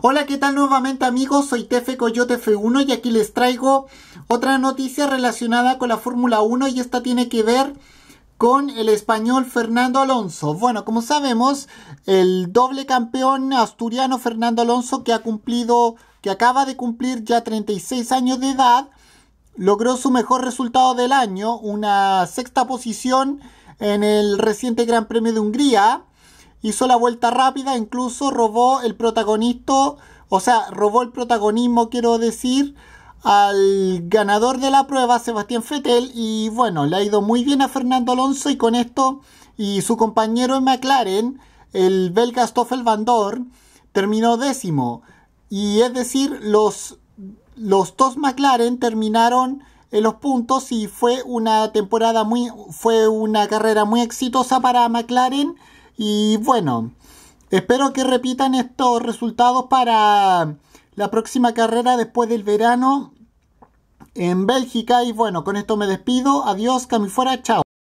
Hola, ¿qué tal nuevamente amigos? Soy Tefe Coyote F1 y aquí les traigo otra noticia relacionada con la Fórmula 1 y esta tiene que ver con el español Fernando Alonso. Bueno, como sabemos, el doble campeón asturiano Fernando Alonso que ha cumplido, que acaba de cumplir ya 36 años de edad, logró su mejor resultado del año, una sexta posición en el reciente Gran Premio de Hungría hizo la vuelta rápida, incluso robó el protagonista, o sea, robó el protagonismo, quiero decir, al ganador de la prueba, Sebastián Fettel, y bueno, le ha ido muy bien a Fernando Alonso y con esto y su compañero en McLaren, el belga Stoffel Vandor, terminó décimo. Y es decir, los, los dos McLaren terminaron en los puntos y fue una temporada muy, fue una carrera muy exitosa para McLaren y bueno, espero que repitan estos resultados para la próxima carrera después del verano en Bélgica. Y bueno, con esto me despido. Adiós, Cami chao.